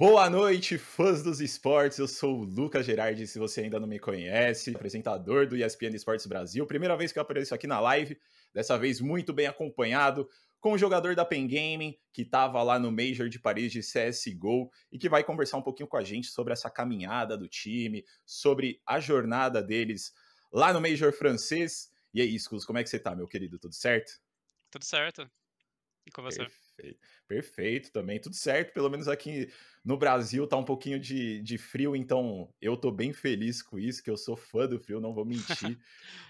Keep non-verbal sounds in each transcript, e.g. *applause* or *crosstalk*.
Boa noite, fãs dos esportes. Eu sou o Lucas Gerardi. Se você ainda não me conhece, apresentador do ESPN Esportes Brasil. Primeira vez que eu apareço aqui na live, dessa vez muito bem acompanhado com o jogador da Pen Gaming, que estava lá no Major de Paris de CSGO e que vai conversar um pouquinho com a gente sobre essa caminhada do time, sobre a jornada deles lá no Major francês. E aí, Iscus, como é que você tá, meu querido? Tudo certo? Tudo certo. E com você? Perfeito. Perfeito. Perfeito também. Tudo certo. Pelo menos aqui no Brasil tá um pouquinho de, de frio, então eu tô bem feliz com isso, que eu sou fã do frio, não vou mentir.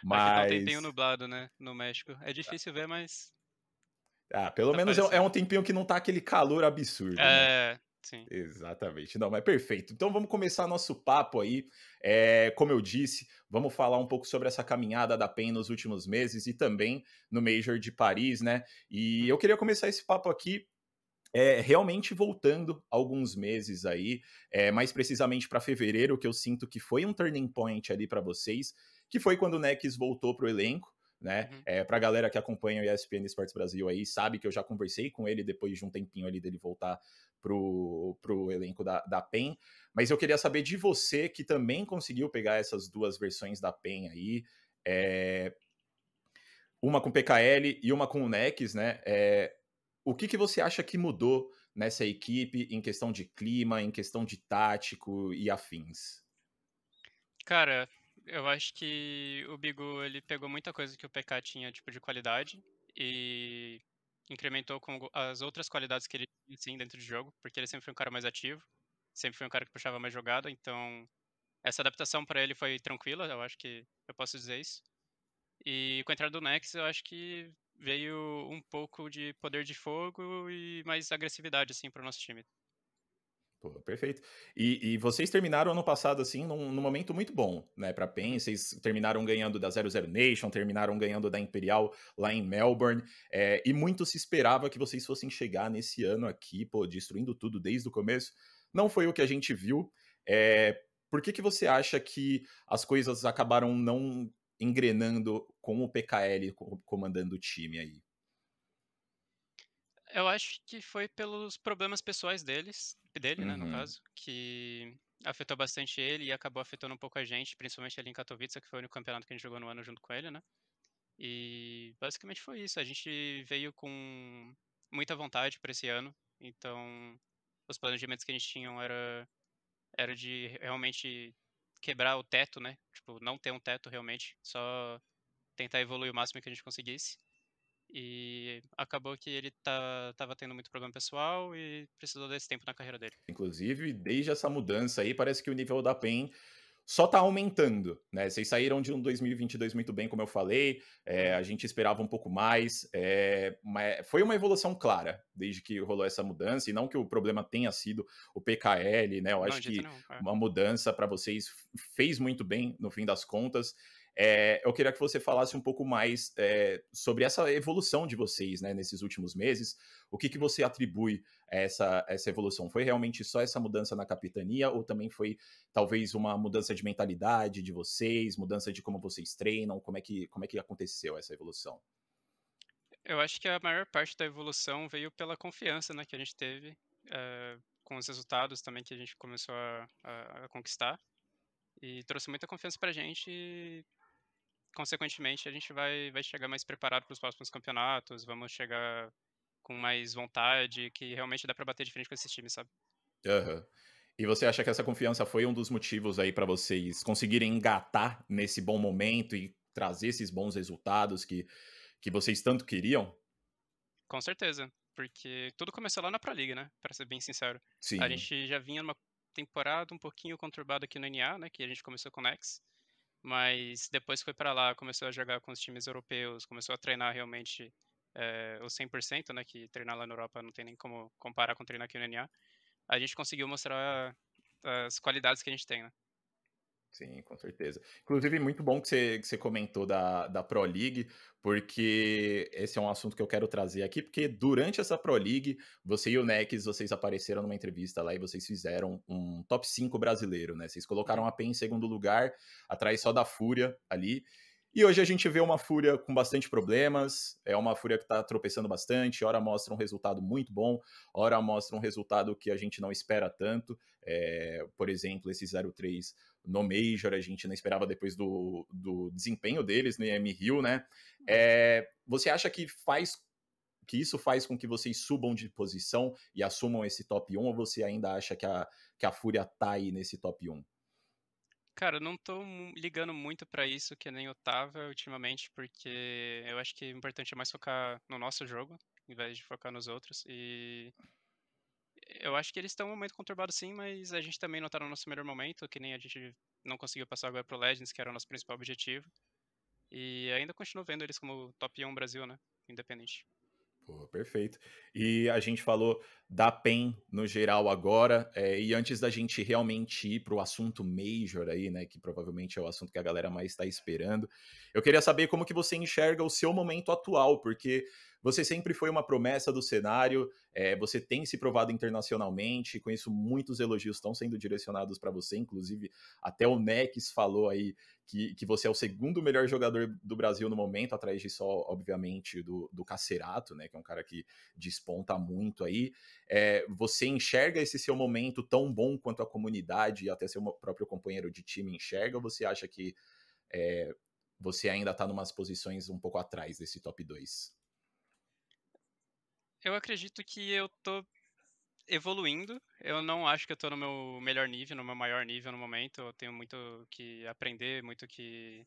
mas. *laughs* tá um tempinho nublado, né? No México. É difícil ver, mas. Ah, pelo tá menos é, é, um tempinho que não tá aquele calor absurdo. Né? É. Né? Sim. Exatamente. Não, mas perfeito. Então vamos começar nosso papo aí. É, como eu disse, vamos falar um pouco sobre essa caminhada da PEN nos últimos meses e também no Major de Paris, né? E eu queria começar esse papo aqui é, realmente voltando alguns meses aí, é, mais precisamente para fevereiro, que eu sinto que foi um turning point ali para vocês, que foi quando o Nex voltou para o elenco. Né? Uhum. É, pra galera que acompanha o ESPN Esportes Brasil aí, sabe que eu já conversei com ele depois de um tempinho ali dele voltar pro, pro elenco da, da PEN. Mas eu queria saber de você, que também conseguiu pegar essas duas versões da PEN aí, é, uma com PKL e uma com o Nex, né? É, o que, que você acha que mudou nessa equipe em questão de clima, em questão de tático e afins? Cara, eu acho que o Bigu ele pegou muita coisa que o PK tinha tipo de qualidade e incrementou com as outras qualidades que ele tinha assim, dentro do jogo, porque ele sempre foi um cara mais ativo, sempre foi um cara que puxava mais jogada, então essa adaptação para ele foi tranquila, eu acho que eu posso dizer isso. E com a entrada do Nex, eu acho que veio um pouco de poder de fogo e mais agressividade assim para o nosso time. Pô, perfeito. E, e, vocês terminaram ano passado, assim, num, num momento muito bom, né, para PEN. Vocês terminaram ganhando da 00 Nation, terminaram ganhando da Imperial lá em Melbourne. É, e muito se esperava que vocês fossem chegar nesse ano aqui, pô, destruindo tudo desde o começo. Não foi o que a gente viu. É, por que, que você acha que as coisas acabaram não engrenando com o PKL comandando o time aí? Eu acho que foi pelos problemas pessoais deles, dele, uhum. né, no uhum. caso, que afetou bastante ele e acabou afetando um pouco a gente, principalmente ali em Katowice, que foi o único campeonato que a gente jogou no ano junto com ele, né? E basicamente foi isso. A gente veio com muita vontade para esse ano, então os planejamentos que a gente tinha era era de realmente quebrar o teto, né? Tipo, não ter um teto realmente, só tentar evoluir o máximo que a gente conseguisse. E acabou que ele tá, tava tendo muito problema pessoal e precisou desse tempo na carreira dele. Inclusive, desde essa mudança aí, parece que o nível da PEN só tá aumentando, né? Vocês saíram de um 2022 muito bem, como eu falei, é, a gente esperava um pouco mais, é, foi uma evolução clara desde que rolou essa mudança, e não que o problema tenha sido o PKL, né? Eu acho não, que não, é. uma mudança para vocês fez muito bem no fim das contas. É, eu queria que você falasse um pouco mais é, sobre essa evolução de vocês né, nesses últimos meses. O que, que você atribui a essa, essa evolução? Foi realmente só essa mudança na capitania ou também foi talvez uma mudança de mentalidade de vocês, mudança de como vocês treinam? Como é que, como é que aconteceu essa evolução? Eu acho que a maior parte da evolução veio pela confiança né, que a gente teve, é, com os resultados também que a gente começou a, a, a conquistar. E trouxe muita confiança pra gente e consequentemente, a gente vai, vai chegar mais preparado para os próximos campeonatos, vamos chegar com mais vontade, que realmente dá para bater de frente com esses times, sabe? Uhum. E você acha que essa confiança foi um dos motivos aí para vocês conseguirem engatar nesse bom momento e trazer esses bons resultados que, que vocês tanto queriam? Com certeza, porque tudo começou lá na Pro League, né? Para ser bem sincero. Sim. A gente já vinha numa temporada um pouquinho conturbada aqui no NA, né? Que a gente começou com o Nex mas depois foi para lá, começou a jogar com os times europeus, começou a treinar realmente é, o 100%, né, que treinar lá na Europa não tem nem como comparar com treinar aqui no NA, a gente conseguiu mostrar as qualidades que a gente tem, né? Sim, com certeza. Inclusive, muito bom que você, que você comentou da, da Pro League, porque esse é um assunto que eu quero trazer aqui, porque durante essa Pro League, você e o Nex, vocês apareceram numa entrevista lá e vocês fizeram um top 5 brasileiro, né? Vocês colocaram uhum. a PEN em segundo lugar, atrás só da Fúria ali. E hoje a gente vê uma Fúria com bastante problemas, é uma Fúria que está tropeçando bastante, hora mostra um resultado muito bom, hora mostra um resultado que a gente não espera tanto. É, por exemplo, esse 03 no Major, a gente não esperava depois do, do desempenho deles no IM Rio, né? Uhum. É, você acha que faz que isso faz com que vocês subam de posição e assumam esse top 1 ou você ainda acha que a, que a Fúria tá aí nesse top 1? Cara, eu não tô ligando muito para isso que nem eu tava ultimamente, porque eu acho que o importante é mais focar no nosso jogo, em vez de focar nos outros. E eu acho que eles estão muito conturbados, sim, mas a gente também não está no nosso melhor momento, que nem a gente não conseguiu passar agora pro Legends, que era o nosso principal objetivo. E ainda continuo vendo eles como top 1 Brasil, né? Independente. Pô, perfeito. E a gente falou da PEN no geral agora, é, e antes da gente realmente ir para o assunto major aí, né, que provavelmente é o assunto que a galera mais está esperando, eu queria saber como que você enxerga o seu momento atual, porque você sempre foi uma promessa do cenário, é, você tem se provado internacionalmente, conheço muitos elogios estão sendo direcionados para você, inclusive até o Nex falou aí que, que você é o segundo melhor jogador do Brasil no momento, atrás de só, obviamente, do, do Cacerato, né, que é um cara que desponta muito aí. É, você enxerga esse seu momento tão bom quanto a comunidade e até seu próprio companheiro de time enxerga, ou você acha que é, você ainda está em umas posições um pouco atrás desse top 2? eu acredito que eu tô evoluindo. Eu não acho que eu tô no meu melhor nível, no meu maior nível no momento. Eu tenho muito que aprender, muito que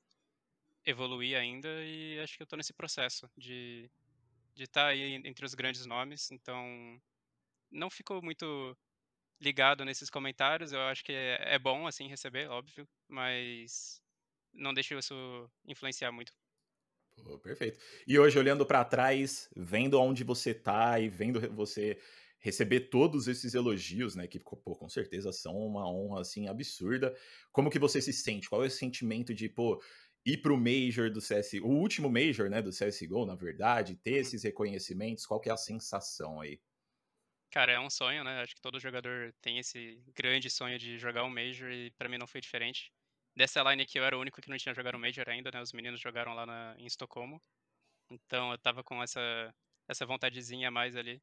evoluir ainda e acho que eu tô nesse processo de de estar tá aí entre os grandes nomes, então não ficou muito ligado nesses comentários. Eu acho que é, é bom assim receber, óbvio, mas não deixo isso influenciar muito Pô, perfeito. E hoje, olhando para trás, vendo onde você está e vendo você receber todos esses elogios, né, que pô, com certeza são uma honra assim absurda. Como que você se sente? Qual é o sentimento de, pô, ir pro major do CS, o último major, né, do CS:GO, na verdade, ter uhum. esses reconhecimentos, qual que é a sensação aí? Cara, é um sonho, né? Acho que todo jogador tem esse grande sonho de jogar um major e para mim não foi diferente. Dessa line aqui eu era o único que não tinha jogado uhum. Major ainda, né? Os meninos jogaram lá na, em Estocolmo. Então eu tava com essa, essa vontadezinha a mais ali.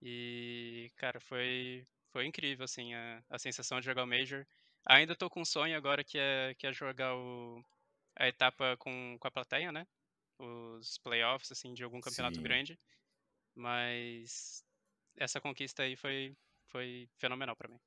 E, cara, foi, foi incrível, assim, a, a sensação de jogar o Major. Ainda tô com um sonho agora que é, que é jogar o, a etapa com, com a plateia, né? Os playoffs, assim, de algum campeonato Sim. grande. Mas essa conquista aí foi, foi fenomenal para mim.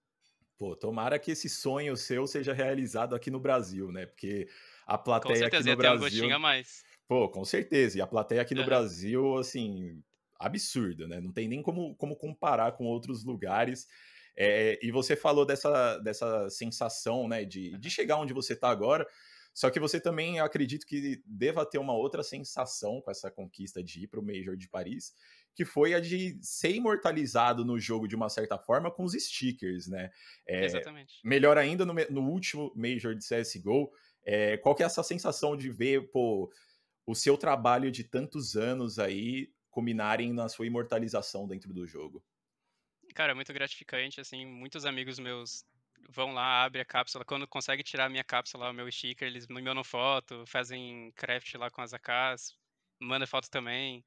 Pô, tomara que esse sonho seu seja realizado aqui no Brasil, né? Porque a plateia com certeza, aqui no Brasil. Ter um a mais. Pô, com certeza. E a plateia aqui no Brasil, assim, absurda, né? Não tem nem como, como comparar com outros lugares. É, e você falou dessa, dessa sensação, né, de, de chegar onde você está agora. Só que você também, acredito que deva ter uma outra sensação com essa conquista de ir para o Major de Paris, que foi a de ser imortalizado no jogo de uma certa forma com os stickers, né? É, Exatamente. Melhor ainda, no, no, último Major de CSGO, é, qual que é essa sensação de ver, pô, o seu trabalho de tantos anos aí culminarem na sua imortalização dentro do jogo? Cara, é muito gratificante, assim, muitos amigos meus vão lá, abrem a cápsula, quando consegue tirar a minha cápsula, o meu sticker, eles me mandam foto, fazem craft lá com as AKs, mandam foto também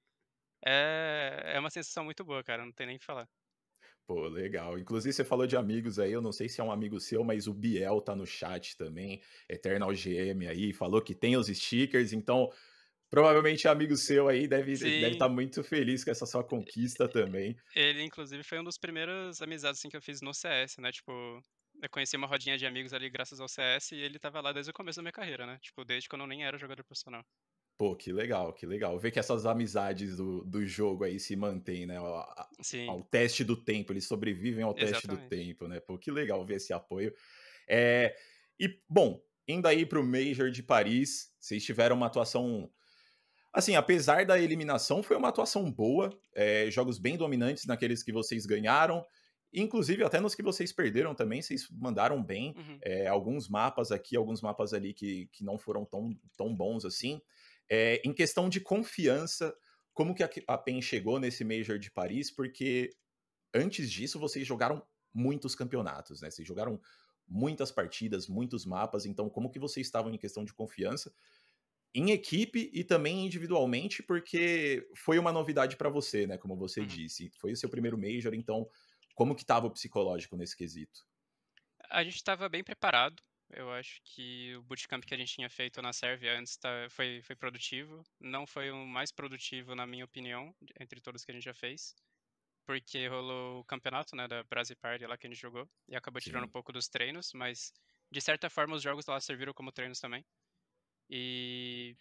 é, é uma sensação muito boa, cara, não tem nem o que falar. Pô, legal. Inclusive, você falou de amigos aí, eu não sei se é um amigo seu, mas o Biel tá no chat também, Eternal GM aí, falou que tem os stickers, então provavelmente é amigo seu aí, deve estar deve tá muito feliz com essa sua conquista também. Ele, inclusive, foi um dos primeiros amizades assim, que eu fiz no CS, né? Tipo, eu conheci uma rodinha de amigos ali graças ao CS e ele tava lá desde o começo da minha carreira, né? Tipo, desde quando eu nem era jogador profissional. Pô, que legal, que legal. Ver que essas amizades do, do jogo aí se mantêm, né? Ao, ao teste do tempo, eles sobrevivem ao Exatamente. teste do tempo, né? Pô, que legal ver esse apoio. É, e, bom, indo aí pro Major de Paris, vocês tiveram uma atuação. Assim, apesar da eliminação, foi uma atuação boa. É, jogos bem dominantes naqueles que vocês ganharam. Inclusive, até nos que vocês perderam também, vocês mandaram bem. Uhum. É, alguns mapas aqui, alguns mapas ali que, que não foram tão, tão bons assim. É, em questão de confiança, como que a, a PEN chegou nesse Major de Paris? Porque antes disso vocês jogaram muitos campeonatos, né? Vocês jogaram muitas partidas, muitos mapas, então como que vocês estavam em questão de confiança em equipe e também individualmente, porque foi uma novidade para você, né, como você uhum. disse. Foi o seu primeiro major, então como que estava o psicológico nesse quesito? A gente estava bem preparado, eu acho que o bootcamp que a gente tinha feito na Sérvia antes tá, foi, foi produtivo. Não foi o mais produtivo, na minha opinião, entre todos que a gente já fez. Porque rolou o campeonato né, da Brasil Party lá que a gente jogou. E acabou tirando um pouco dos treinos, mas de certa forma os jogos lá serviram como treinos também. E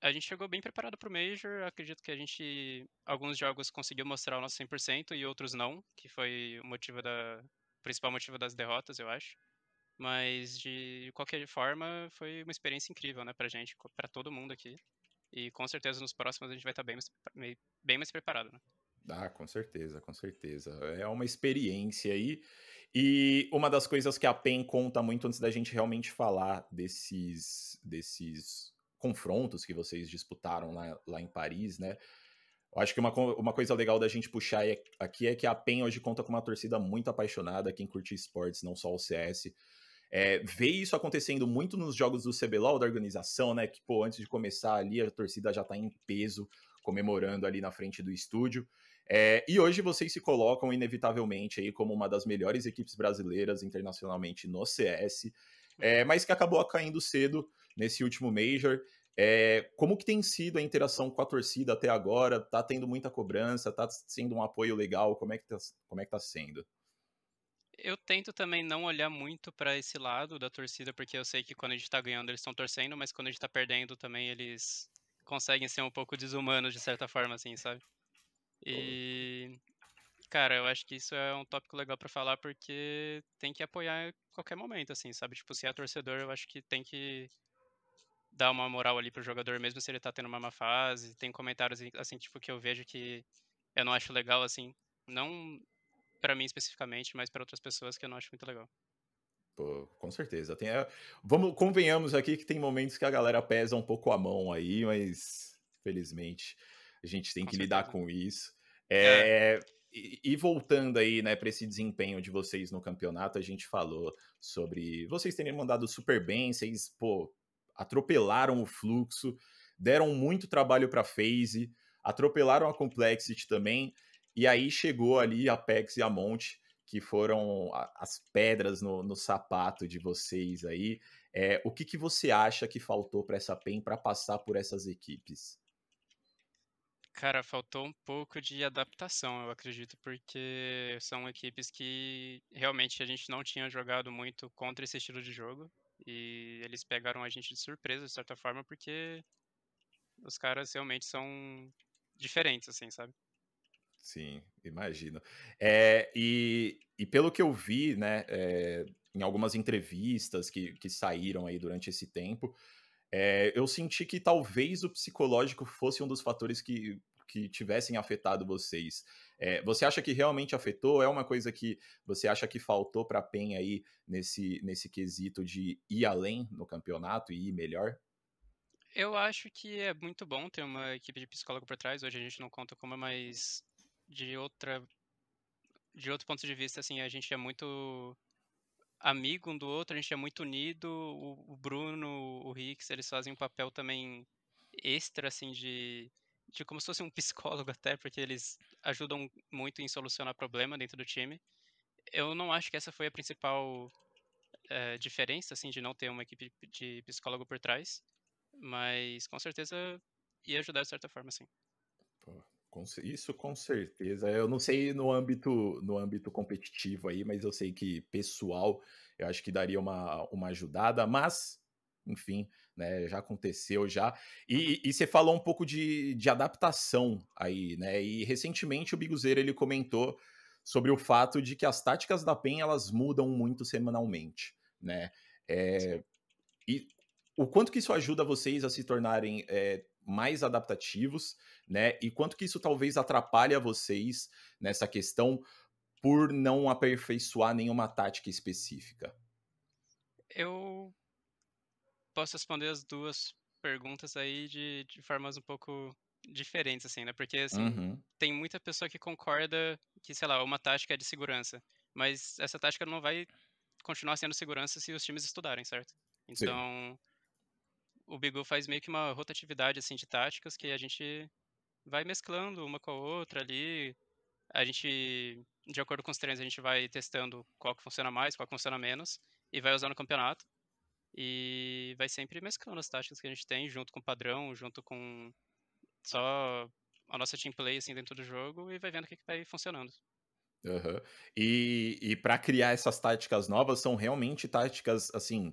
a gente chegou bem preparado para o Major. Acredito que a gente. Alguns jogos conseguiu mostrar o nosso 100% e outros não, que foi o motivo da. O principal motivo das derrotas, eu acho. Mas de qualquer forma, foi uma experiência incrível, né, pra gente, para todo mundo aqui. E com certeza nos próximos a gente vai estar tá bem mais, bem mais preparado, né? Ah, com certeza, com certeza. É uma experiência aí. E uma das coisas que a PEN conta muito antes da gente realmente falar desses, desses confrontos que vocês disputaram lá, lá em Paris, né? Eu acho que uma, uma coisa legal da gente puxar aqui é que a PEN hoje conta com uma torcida muito apaixonada, quem curte esportes, não só o CS, é, ver isso acontecendo muito nos jogos do CBLOL, da organização, né? Que, pô, antes de começar ali, a torcida já tá em peso, comemorando ali na frente do estúdio. É, e hoje vocês se colocam, inevitavelmente, aí como uma das melhores equipes brasileiras internacionalmente no CS, é, eh, mas que acabou caindo cedo nesse último Major. É, como que tem sido a interação com a torcida até agora? Tá tendo muita cobrança? Tá sendo um apoio legal? Como é que tá, como é que tá sendo? eu tento também não olhar muito para esse lado da torcida, porque eu sei que quando a gente tá ganhando eles estão torcendo, mas quando a gente tá perdendo também eles conseguem ser um pouco desumanos de certa forma, assim, sabe? E. Cara, eu acho que isso é um tópico legal para falar porque tem que apoiar a qualquer momento, assim, sabe? Tipo, se é torcedor, eu acho que tem que dar uma moral ali pro jogador, mesmo se ele tá tendo uma má fase. Tem comentários, assim, tipo, que eu vejo que eu não acho legal, assim. Não para mim especificamente, mas para outras pessoas que eu não acho muito legal. Pô, com certeza. Tem, é, vamos, convenhamos aqui que tem momentos que a galera pesa um pouco a mão aí, mas felizmente a gente tem com que certeza. lidar com isso. É... é. E, e, voltando aí, né, para esse desempenho de vocês no campeonato, a gente falou sobre vocês terem mandado super bem, vocês, pô, atropelaram o fluxo, deram muito trabalho para a Phase, atropelaram a Complexity também. E aí chegou ali a Pex e a Monte, que foram as pedras no, no sapato de vocês aí. É, o que, que você acha que faltou para essa PEN para passar por essas equipes? Cara, faltou um pouco de adaptação, eu acredito, porque são equipes que realmente a gente não tinha jogado muito contra esse estilo de jogo. E eles pegaram a gente de surpresa, de certa forma, porque os caras realmente são diferentes, assim, sabe? Sim, imagino. É, e, e pelo que eu vi, né, é, em algumas entrevistas que, que saíram aí durante esse tempo, é, eu senti que talvez o psicológico fosse um dos fatores que, que tivessem afetado vocês. É, você acha que realmente afetou? É uma coisa que você acha que faltou para a PEN aí nesse, nesse quesito de ir além no campeonato e ir melhor? Eu acho que é muito bom ter uma equipe de psicólogo por trás. Hoje a gente não conta como é, mas de outra de outro ponto de vista, assim, a gente é muito amigo um do outro, a gente é muito unido. O, o Bruno, o Rick eles fazem um papel também extra, assim, de, de como se fosse um *laughs* psicólogo até, porque eles ajudam muito em solucionar problema dentro do time. Eu não acho que essa foi a principal é, diferença, assim, de não ter uma equipe de psicólogo por trás, mas com certeza ia ajudar de certa forma, assim. Pô, isso com certeza. Eu não sei no âmbito no âmbito competitivo aí, mas eu sei que pessoal, eu acho que daria uma, uma ajudada, mas enfim, né, já aconteceu já. E, e você falou um pouco de, de adaptação aí, né? E recentemente o Biguzeiro ele comentou sobre o fato de que as táticas da PEN elas mudam muito semanalmente, né? É, e o quanto que isso ajuda vocês a se tornarem é, mais adaptativos, né? E quanto que isso talvez atrapalha vocês nessa questão por não aperfeiçoar nenhuma tática específica? Eu posso responder as duas perguntas aí de, de formas um pouco diferentes, assim, né? Porque, assim, uhum. tem muita pessoa que concorda que, sei lá, uma tática é de segurança, mas essa tática não vai continuar sendo segurança se os times estudarem, certo? Então, Sim o Bigu faz meio que uma rotatividade assim de táticas que a gente vai mesclando uma com a outra ali. A gente, de acordo com os treinos, a gente vai testando qual que funciona mais, qual que funciona menos e vai usando no campeonato. E vai sempre mesclando as táticas que a gente tem junto com o padrão, junto com só a nossa team play assim dentro do jogo e vai vendo o que, que vai funcionando. Uhum. E, e para criar essas táticas novas, são realmente táticas assim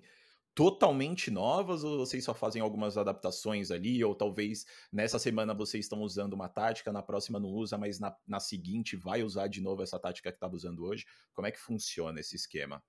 totalmente novas ou vocês só fazem algumas adaptações ali? Ou talvez nessa semana vocês estão usando uma tática, na próxima não usa, mas na, na seguinte vai usar de novo essa tática que estava usando hoje? Como é que funciona esse esquema?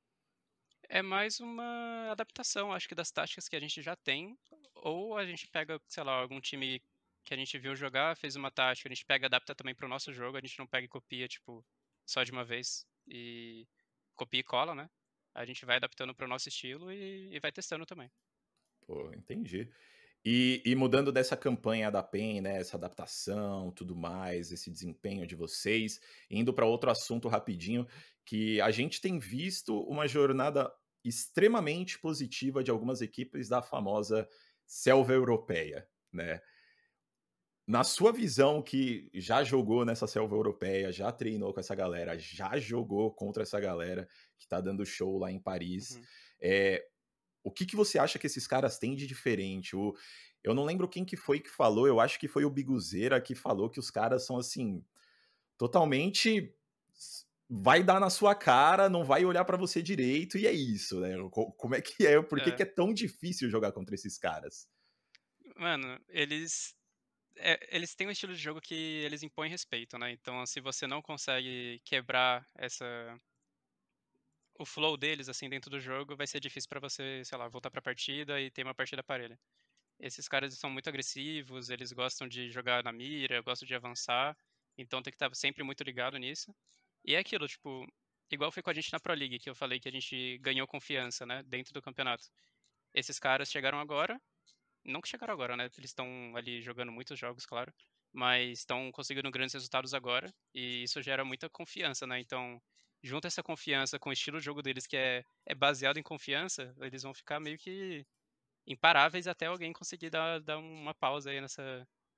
É mais uma adaptação, acho que das táticas que a gente já tem, ou a gente pega, sei lá, algum time que a gente viu jogar, fez uma tática, a gente pega, adapta também para o nosso jogo, a gente não pega e copia, tipo, só de uma vez e copia e cola, né? a gente vai adaptando para o nosso estilo e, e, vai testando também. Pô, entendi. E, e, mudando dessa campanha da PEN, né, essa adaptação, tudo mais, esse desempenho de vocês, indo para outro assunto rapidinho, que a gente tem visto uma jornada extremamente positiva de algumas equipes da famosa selva europeia, né? na sua visão, que já jogou nessa selva europeia, já treinou com essa galera, já jogou contra essa galera que tá dando show lá em Paris, uhum. é, o que, que você acha que esses caras têm de diferente? O, eu não lembro quem que foi que falou, eu acho que foi o Biguzeira que falou que os caras são assim, totalmente vai dar na sua cara, não vai olhar para você direito, e é isso, né? Como é que é? Por que é, que é tão difícil jogar contra esses caras? Mano, eles é, eles têm um estilo de jogo que eles impõem respeito, né? Então, se você não consegue quebrar essa o flow deles assim dentro do jogo, vai ser difícil para você, sei lá, voltar para a partida e ter uma partida parelha. Esses caras são muito agressivos, eles gostam de jogar na mira, gostam de avançar, então tem que estar sempre muito ligado nisso. E é aquilo, tipo, igual foi com a gente na Pro League, que eu falei que a gente ganhou confiança, né, dentro do campeonato. Esses caras chegaram agora, não que chegaram agora, né? Eles estão ali jogando muitos jogos, claro. Mas estão conseguindo grandes resultados agora. E isso gera muita confiança, né? Então, junto essa confiança com o estilo de jogo deles, que é, é baseado em confiança, eles vão ficar meio que imparáveis até alguém conseguir dar, dar uma pausa aí nessa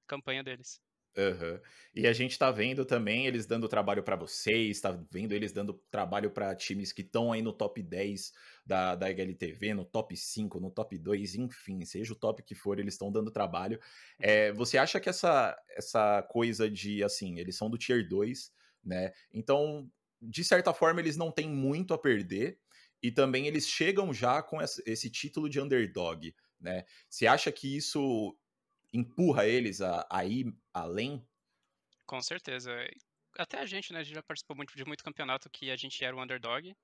campanha deles. Uhum. E a gente tá vendo também eles dando trabalho para vocês, tá vendo eles dando trabalho para times que estão aí no top 10 da, da HLTV, no top 5, no top 2, enfim, seja o top que for, eles estão dando trabalho. É, você acha que essa, essa coisa de, assim, eles são do tier 2, né? Então, de certa forma, eles não têm muito a perder e também eles chegam já com esse título de underdog, né? Você acha que isso empurra eles a, a ir além? Com certeza. Até a gente, né? A gente já participou muito, de muito campeonato que a gente era o underdog.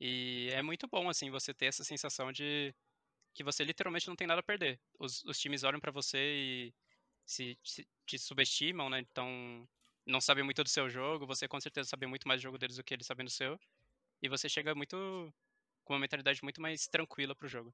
E é muito bom, assim, você ter essa sensação de que você literalmente não tem nada a perder. Os, os times olham para você e se, se, te subestimam, né? Então, não sabem muito do seu jogo. Você com certeza sabe muito mais do jogo deles do que eles sabem do seu. E você chega muito com uma mentalidade muito mais tranquila pro jogo.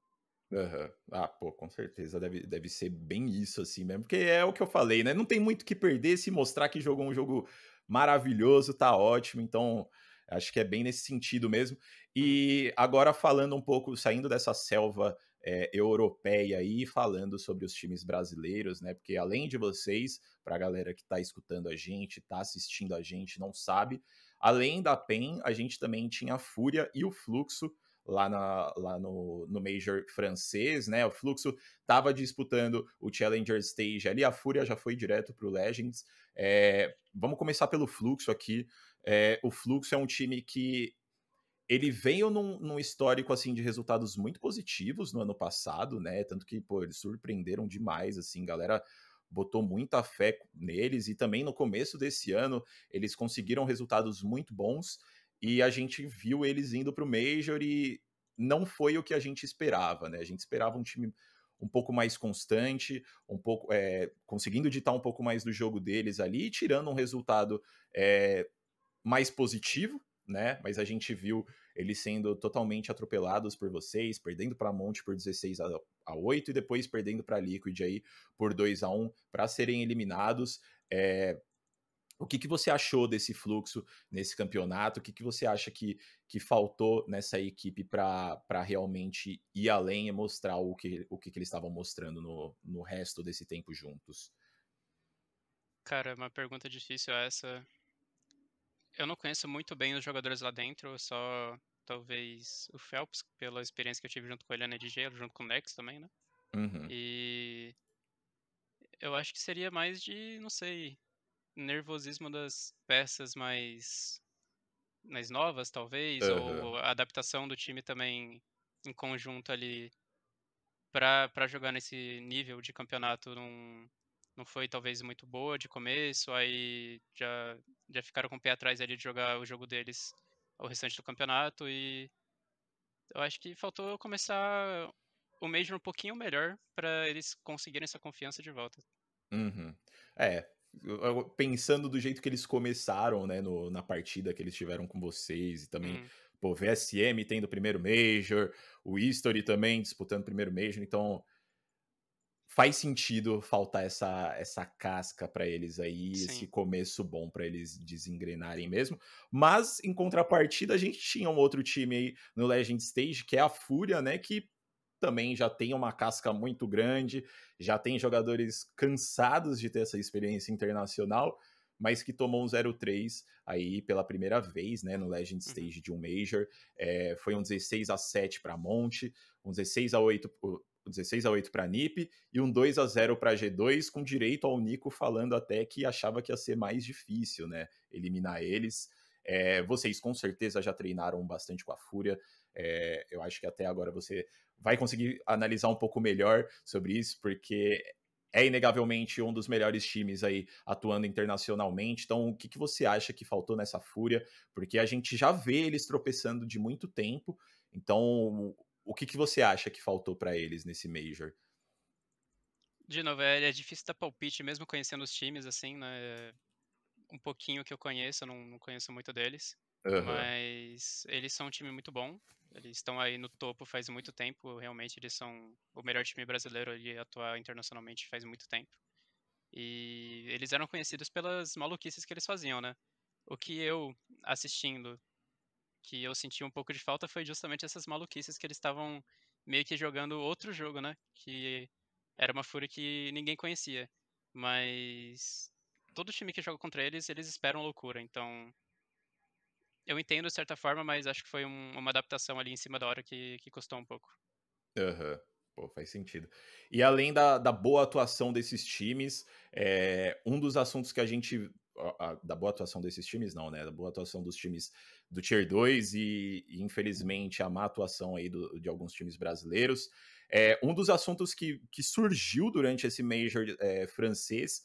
Uhum. Ah, pô, com certeza deve, deve ser bem isso assim mesmo, porque é o que eu falei, né? Não tem muito que perder se mostrar que jogou um jogo maravilhoso, tá ótimo, então acho que é bem nesse sentido mesmo. E agora falando um pouco, saindo dessa selva é, europeia aí, falando sobre os times brasileiros, né? Porque além de vocês, para a galera que tá escutando a gente, tá assistindo a gente, não sabe, além da PEN, a gente também tinha a Fúria e o Fluxo lá, na, lá no, no Major francês, né? O Fluxo estava disputando o Challenger Stage ali, a Fúria já foi direto para o Legends. É, vamos começar pelo Fluxo aqui. É, o Fluxo é um time que ele veio num, num, histórico assim de resultados muito positivos no ano passado, né? Tanto que pô, eles surpreenderam demais, assim, galera botou muita fé neles e também no começo desse ano eles conseguiram resultados muito bons. E a gente viu eles indo para o Major e não foi o que a gente esperava, né? A gente esperava um time um pouco mais constante, um pouco é, conseguindo ditar um pouco mais do jogo deles ali, tirando um resultado é, mais positivo, né? Mas a gente viu eles sendo totalmente atropelados por vocês, perdendo para Monte por 16 a, a 8 e depois perdendo para Liquid aí por 2 a 1 para serem eliminados. É, o que, que você achou desse fluxo nesse campeonato? O que, que você acha que, que faltou nessa equipe para realmente ir além e mostrar o que, o que, que eles estavam mostrando no, no resto desse tempo juntos? Cara, é uma pergunta difícil essa. Eu não conheço muito bem os jogadores lá dentro, só talvez o Phelps, pela experiência que eu tive junto com ele na EDG, junto com o Nex também, né? Uhum. E eu acho que seria mais de, não sei, nervosismo das peças mais, mais novas, talvez, uhum. ou a adaptação do time também em conjunto ali para jogar nesse nível de campeonato não, não foi talvez muito boa de começo, aí já, já ficaram com o pé atrás ali de jogar o jogo deles o restante do campeonato e eu acho que faltou começar o Major um pouquinho melhor para eles conseguirem essa confiança de volta. Uhum. É, Pensando do jeito que eles começaram, né, no, na partida que eles tiveram com vocês e também. Uhum. Pô, VSM tendo o primeiro Major, o History também disputando o primeiro Major, então faz sentido faltar essa, essa casca para eles aí, Sim. esse começo bom para eles desengrenarem mesmo. Mas, em contrapartida, a gente tinha um outro time aí no Legend Stage, que é a Fúria, né? Que também já tem uma casca muito grande, já tem jogadores cansados de ter essa experiência internacional, mas que tomou um 0-3 aí pela primeira vez, né, no Legend uhum. Stage de um Major. É, foi um 16 a 7 para Monte, um 16 a 8 16 a 8 para NIP e um 2 a 0 para G2, com direito ao Nico falando até que achava que ia ser mais difícil, né, eliminar eles. É, vocês com certeza já treinaram bastante com a Fúria. É, eu acho que até agora você vai conseguir analisar um pouco melhor sobre isso, porque é inegavelmente um dos melhores times aí atuando internacionalmente. Então, o que, que você acha que faltou nessa fúria? Porque a gente já vê eles tropeçando de muito tempo. Então, o que, que você acha que faltou para eles nesse Major? De novo, é, é, difícil dar palpite, mesmo conhecendo os times, assim, né? É um pouquinho que eu conheço, eu não, não conheço muito deles. Uhum. Mas eles são um time muito bom. Eles estão aí no topo faz muito tempo. Realmente, eles são o melhor time brasileiro ali atuar internacionalmente faz muito tempo. E eles eram conhecidos pelas maluquices que eles faziam, né? O que eu, assistindo, que eu senti um pouco de falta foi justamente essas maluquices que eles estavam meio que jogando outro jogo, né? Que era uma fúria que ninguém conhecia. Mas todo time que joga contra eles, eles esperam loucura. Então, eu entendo de certa forma, mas acho que foi um, uma adaptação ali em cima da hora que, que custou um pouco. Aham. Uhum. Pô, faz sentido. E além da, da boa atuação desses times, é, um dos assuntos que a gente. A, a, da boa atuação desses times, não, né? Da boa atuação dos times do Tier 2 e, e infelizmente, a má atuação aí do, de alguns times brasileiros. É, um dos assuntos que, que surgiu durante esse Major é, francês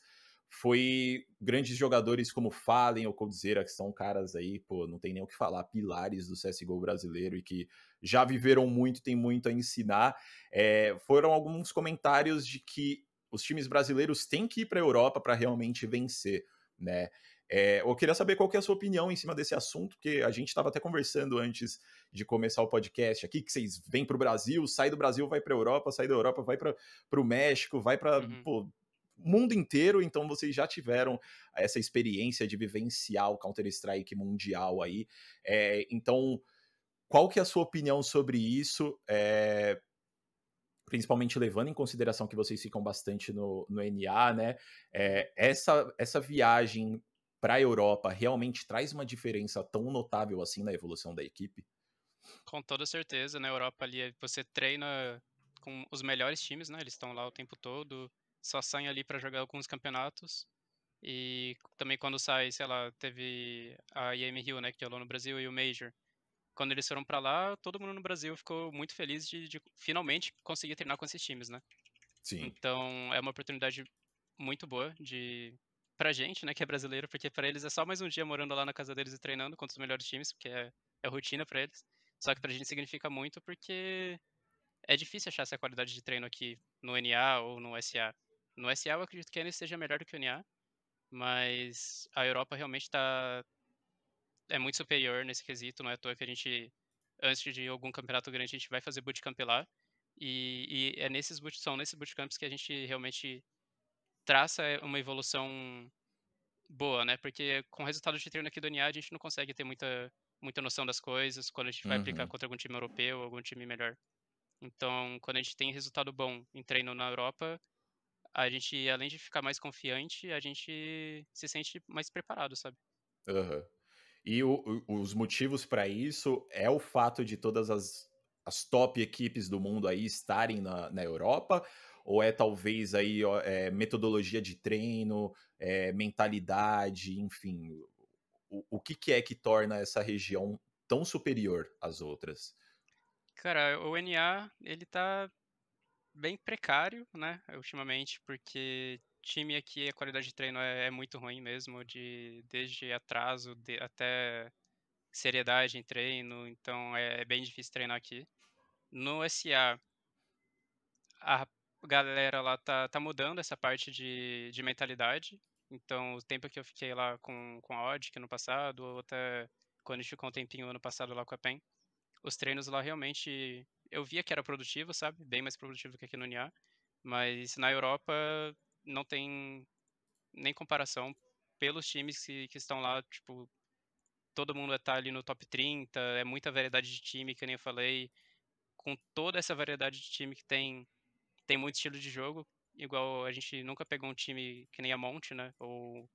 foi grandes jogadores como Fallen ou Coldzera, que são caras aí, pô, não tem nem o que falar, pilares do CSGO brasileiro e que já viveram muito, tem muito a ensinar. É, foram alguns comentários de que os times brasileiros têm que ir para a Europa para realmente vencer, né? É, eu queria saber qual que é a sua opinião em cima desse assunto, porque a gente estava até conversando antes de começar o podcast aqui, que vocês vêm para o Brasil, sai do Brasil, vai para a Europa, sai da Europa, vai para o México, vai para uhum mundo inteiro, então vocês já tiveram eh, essa experiência de vivenciar o Counter-Strike mundial aí. É, então, qual que é a sua opinião sobre isso? É, principalmente levando em consideração que vocês ficam bastante no, no NA, né? É, essa, essa viagem para a Europa realmente traz uma diferença tão notável assim na evolução da equipe? Com toda certeza, na Europa ali você treina com os melhores times, né? Eles estão lá o tempo todo, só saem ali para jogar alguns campeonatos. E também quando sai, sei lá, teve a IM Rio, né, que rolou no Brasil, e o Major. Quando eles foram para lá, todo mundo no Brasil ficou muito feliz de, de, finalmente conseguir treinar com esses times, né? Sim. Então, é uma oportunidade muito boa de pra gente, né, que é brasileiro, porque para eles é só mais um dia morando lá na casa deles e treinando contra os melhores times, porque é, é rotina para eles. Só que pra gente significa muito porque é difícil achar essa qualidade de treino aqui no NA ou no SA. No SA eu acredito que ainda seja melhor do que o NA, mas a Europa realmente tá é muito superior nesse quesito, não é à toa que a gente antes de algum campeonato grande a gente vai fazer bootcamp lá e, e é nesses boot, são nesses bootcamps que a gente realmente traça uma evolução boa, né? Porque com o resultado de treino aqui do NA a gente não consegue ter muita muita noção das coisas quando a gente vai uhum. aplicar contra algum time europeu, algum time melhor. Então, quando a gente tem resultado bom em treino na Europa, a gente, além de ficar mais confiante, a gente se sente mais preparado, sabe? Uhum. E o, o, os motivos para isso é o fato de todas as, as top equipes do mundo aí estarem na, na Europa, ou é talvez aí é, metodologia de treino, é, mentalidade, enfim, o, o que, que é que torna essa região tão superior às outras? Cara, o NA, ele tá bem precário, né, ultimamente, porque time aqui, a qualidade de treino é, é muito ruim mesmo, de, desde atraso de, até seriedade em treino, então é, é bem difícil treinar aqui. No SA, a galera lá tá, tá mudando essa parte de, de mentalidade, então o tempo que eu fiquei lá com, com a Odd, que no passado, ou até quando a gente ficou um tempinho ano passado lá com a PEN, os treinos lá realmente eu via que era produtivo, sabe? Bem mais produtivo que aqui no NIA. Mas na Europa não tem nem comparação pelos times que, que estão lá, tipo, todo mundo está ali no top 30, é muita variedade de time, que nem eu falei. Com toda essa variedade de time que tem, tem muito estilo de jogo, igual a gente nunca pegou um time que nem a Monte, né? Ou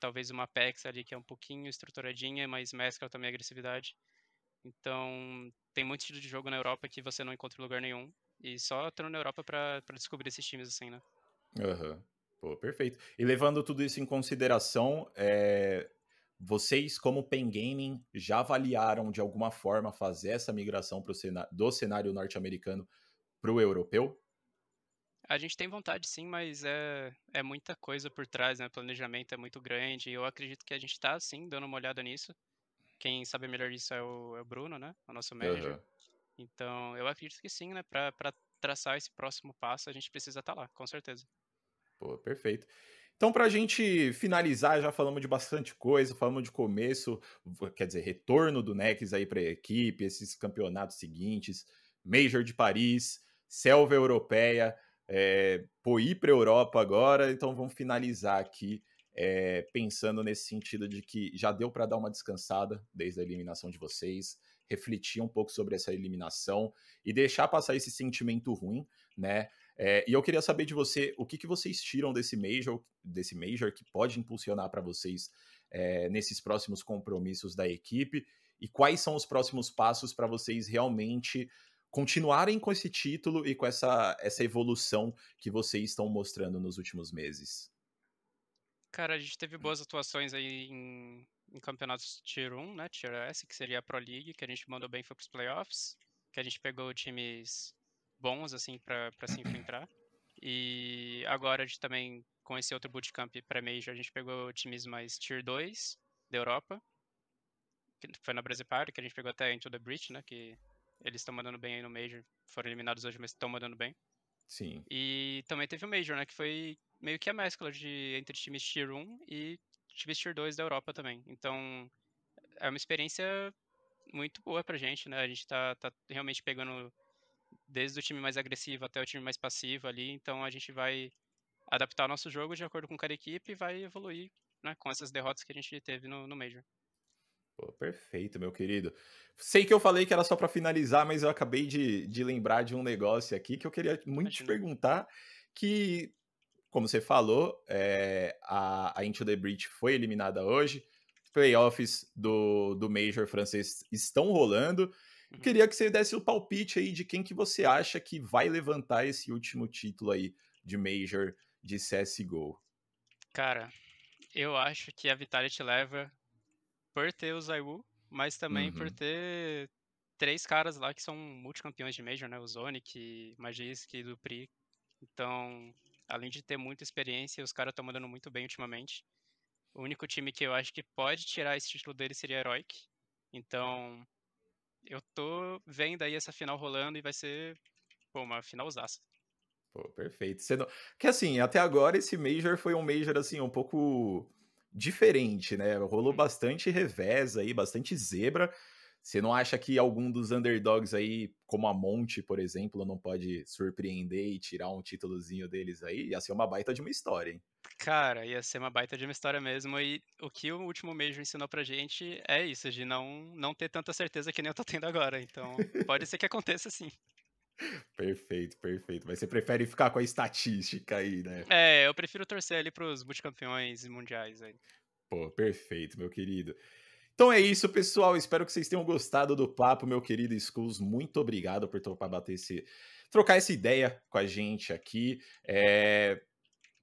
talvez uma Apex ali, que é um pouquinho estruturadinha, mas mescla também a agressividade. Então, tem muito estilo de jogo na Europa que você não encontra em lugar nenhum. E só estando na Europa para descobrir esses times, assim, né? Aham. Uhum. Pô, perfeito. E levando tudo isso em consideração, é... vocês, como Pen Gaming, já avaliaram de alguma forma fazer essa migração cenário, do cenário norte-americano para o europeu? A gente tem vontade sim, mas é, é muita coisa por trás, né? O planejamento é muito grande. E eu acredito que a gente está sim dando uma olhada nisso. Quem sabe melhor disso é o, é o Bruno, né? O nosso manager. Uhum. Então, eu acredito que sim, né? Para traçar esse próximo passo, a gente precisa estar tá lá, com certeza. Pô, perfeito. Então, para a gente finalizar, já falamos de bastante coisa, falamos de começo, quer dizer, retorno do Nex aí para a equipe, esses campeonatos seguintes, Major de Paris, Selva Europeia, é, pô, ir para Europa agora. Então, vamos finalizar aqui é, pensando nesse sentido de que já deu para dar uma descansada desde a eliminação de vocês, refletir um pouco sobre essa eliminação e deixar passar esse sentimento ruim, né? É, e eu queria saber de você o que, que vocês tiram desse major, desse major que pode impulsionar para vocês é, nesses próximos compromissos da equipe e quais são os próximos passos para vocês realmente continuarem com esse título e com essa, essa evolução que vocês estão mostrando nos últimos meses. Cara, a gente teve hum. boas atuações aí em, em campeonatos Tier 1, né? Tier S, que seria a Pro League, que a gente mandou bem foi os playoffs, que a gente pegou times bons, assim, para se enfrentar. E agora a gente também, com esse outro bootcamp pré-major, a gente pegou times mais Tier 2 da Europa, que foi na Brasil que a gente pegou até Into the Breach, né? Que eles estão mandando bem aí no Major. Foram eliminados hoje, mas estão mandando bem. Sim. E também teve o Major, né? Que foi meio que a mescla de entre times Tier 1 e times Tier 2 da Europa também. Então, é uma experiência muito boa pra gente, né? A gente tá, tá realmente pegando desde o time mais agressivo até o time mais passivo ali, então a gente vai adaptar o nosso jogo de acordo com cada equipe e vai evoluir né, com essas derrotas que a gente teve no, no Major. Pô, perfeito, meu querido. Sei que eu falei que era só para finalizar, mas eu acabei de, de lembrar de um negócio aqui que eu queria muito Imagina. te perguntar, que como você falou, é, a, a Into the Breach foi eliminada hoje. Playoffs do, do Major francês estão rolando. Uhum. Queria que você desse o palpite aí de quem que você acha que vai levantar esse último título aí de Major de CSGO. Cara, eu acho que a Vitality leva por ter o Zaiwu, mas também uhum. por ter três caras lá que são multicampeões de Major, né? O Zonic, Magisk e Dupri. Então, além de ter muita experiência, os caras estão mandando muito bem ultimamente. O único time que eu acho que pode tirar esse título dele seria Heroic. Então, eu tô vendo aí essa final rolando e vai ser, pô, uma finalzaça. Pô, perfeito. Você não... Que assim, até agora esse Major foi um Major, assim, um pouco diferente, né? Rolou uhum. bastante revés aí, bastante zebra. Você não acha que algum dos underdogs aí, como a Monte, por exemplo, não pode surpreender e tirar um títulozinho deles aí? Ia ser uma baita de uma história, hein? Cara, ia ser uma baita de uma história mesmo. E o que o último Major ensinou pra gente é isso, de não, não ter tanta certeza que nem eu tô tendo agora. Então, pode ser que aconteça sim. *laughs* Perfeito, perfeito. Mas você prefere ficar com a estatística aí, né? É, eu prefiro torcer ali pros multicampeões mundiais aí. Pô, perfeito, meu querido. Então é isso, pessoal. Espero que vocês tenham gostado do papo, meu querido Skulls. Muito obrigado por topar bater esse, trocar essa ideia com a gente aqui. É...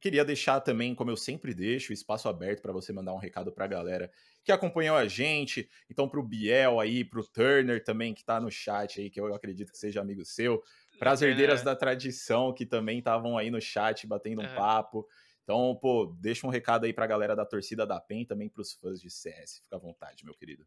Queria deixar também, como eu sempre deixo, espaço aberto para você mandar um recado para a galera que acompanhou a gente. Então, para o Biel aí, para o Turner também, que está no chat aí, que eu acredito que seja amigo seu. Para as herdeiras é. Né? da tradição, que também estavam aí no chat batendo é. um papo. Então, pô, deixa um recado aí pra galera da torcida da PEN e também pros fãs de CS. Fica à vontade, meu querido.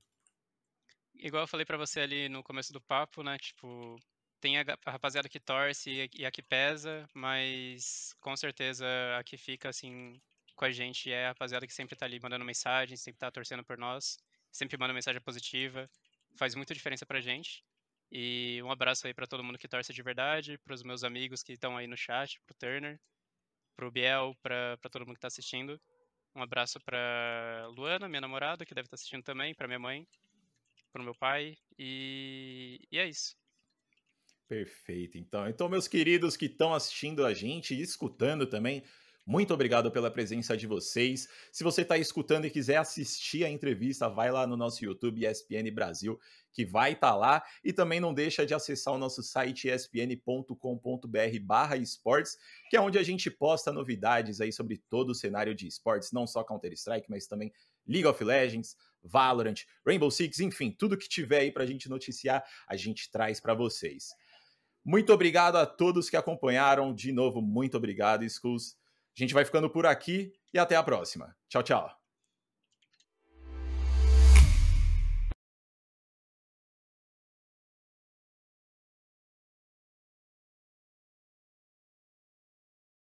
Igual eu falei para você ali no começo do papo, né? Tipo, tem a rapaziada que torce e a que pesa, mas com certeza a que fica assim com a gente é a rapaziada que sempre tá ali mandando mensagem, sempre tá torcendo por nós, sempre manda mensagem positiva, faz muita diferença pra gente. E um abraço aí para todo mundo que torce de verdade, para os meus amigos que estão aí no chat, pro Turner, pro Biel, para todo mundo que está assistindo. Um abraço para Luana, minha namorada, que deve estar tá assistindo também, para minha mãe, para meu pai. E, e é isso. Perfeito, então. Então, meus queridos que estão assistindo a gente e escutando também, muito obrigado pela presença de vocês. Se você está escutando e quiser assistir a entrevista, vai lá no nosso YouTube ESPN Brasil, que vai estar tá lá. E também não deixa de acessar o nosso site espn.com.br barra esportes, que é onde a gente posta novidades aí sobre todo o cenário de esportes, não só Counter-Strike, mas também League of Legends, Valorant, Rainbow Six, enfim, tudo que tiver aí para a gente noticiar, a gente traz para vocês. Muito obrigado a todos que acompanharam. De novo, muito obrigado, Skulls. A gente vai ficando por aqui e até a próxima. Tchau, tchau.